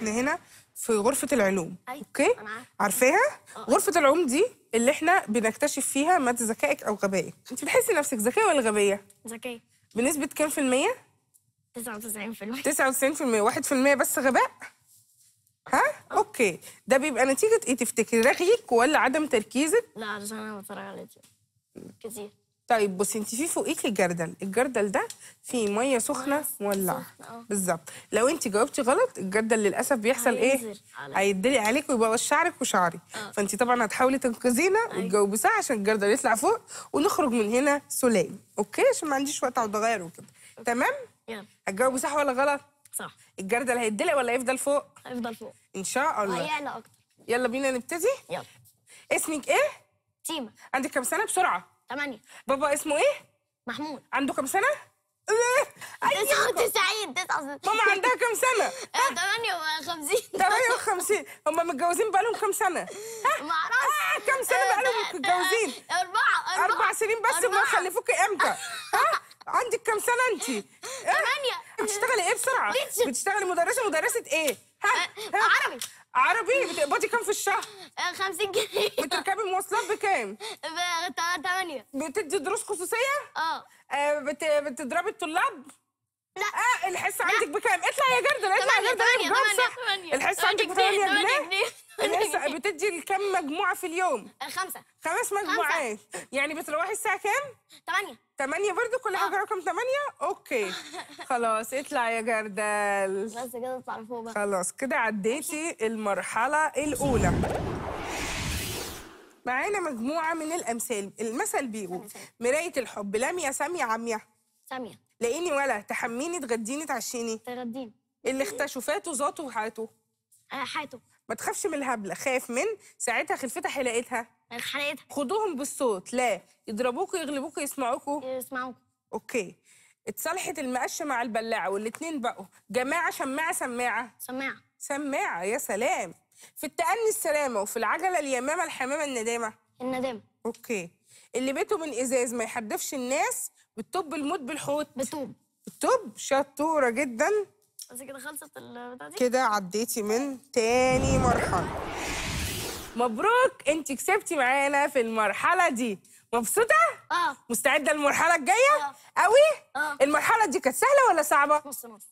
احنا هنا في غرفه العلوم أيوة. اوكي عارفاها آه. غرفه العلوم دي اللي احنا بنكتشف فيها مدى ذكائك او غبائك انت بتحسي نفسك ذكيه ولا غبيه ذكيه بنسبه كام في الميه 99% 99% 1% بس غباء ها آه. اوكي ده بيبقى نتيجه ايه تفتكري رغيك ولا عدم تركيزك لا عشان انا بتفرج على اليوتيوب كتير طيب بصي انت في فوقيكي الجردل الجردل ده فيه ميه سخنه مولعه اه. بالظبط لو انت جاوبتي غلط الجردل للاسف بيحصل ايه هيدلي عليك ويبقى شعرك وشعري اه. فانت طبعا هتحاولي تنقذينا أيوة. وتجاوبي صح عشان الجردل يطلع فوق ونخرج من هنا سلام اوكي عشان ما عنديش وقت اقعد اغير وكده تمام يلا هتجاوبي صح ولا غلط صح الجردل هيدلي ولا يفضل فوق هيفضل فوق ان شاء الله هيعلى اكتر يلا بينا نبتدي يلا اسمك ايه تيما عندك كام سنه بسرعه 8 بابا اسمه ايه؟ محمود عنده كام سنة؟ 99 99 أيوة. ماما عندها كام سنة؟ 58 58 هما متجوزين بقالهم كام سنة؟ معرفش آه كام سنة آه، بقالهم آه، متجوزين؟ آه، أربعة أربع سنين بس هما خلفوكي امتى؟ ها؟ عندك كام سنة أنت؟ 8 بتشتغلي إيه بسرعة؟ بتشتغلي مدرسة مدرسة إيه؟ ها؟ عربي عربي بتقبضي كام في الشهر؟ 50 جنيه بتركبي مواصلات بكام؟ ب بتدي دروس خصوصيه اه, آه بت... بتضربي الطلاب لا اه الحصه عندك بكام اطلع يا جردل اطلع يا جردل الحصه عندك ب 8 جنيه الحصه بتدي كم مجموعه في اليوم آه، خمسه خمس مجموعات يعني بتروحي الساعه كام 8 8 برضه كل حاجه آه. رقم 8 اوكي خلاص اطلع يا جردل بس كده اطلع لفوق بقى خلاص كده عديتي المرحله الاولى معانا مجموعه من الامثال المثل بيقول مرايه الحب لاميه ساميه عمية ساميه لاقيني ولا تحميني تغديني تعشيني تغديني اللي اختشوا فاتوا ذاته وحاته أه حاته ما تخافش من الهبله خاف من ساعتها خلفتها حلقتها حلقتها خدوهم بالصوت لا يضربوكوا يغلبوكوا يسمعوكوا يسمعوكوا اوكي اتصالحت المقشه مع البلاعه والاتنين بقوا جماعه شماعه سماعه سماعه سماعه يا سلام في التأني السلامة وفي العجلة اليمامة الحمامة الندامة الندامة اوكي اللي بيته من ازاز ما يحدفش الناس بتطب الموت بالحوت بتوب بتوب شطورة جدا بس كده خلصت البتاعة دي كده عديتي من تاني مرحلة مبروك انت كسبتي معانا في المرحلة دي مبسوطة؟ اه مستعدة للمرحلة الجاية؟ اه قوي؟ اه المرحلة دي كانت سهلة ولا صعبة؟ نص نص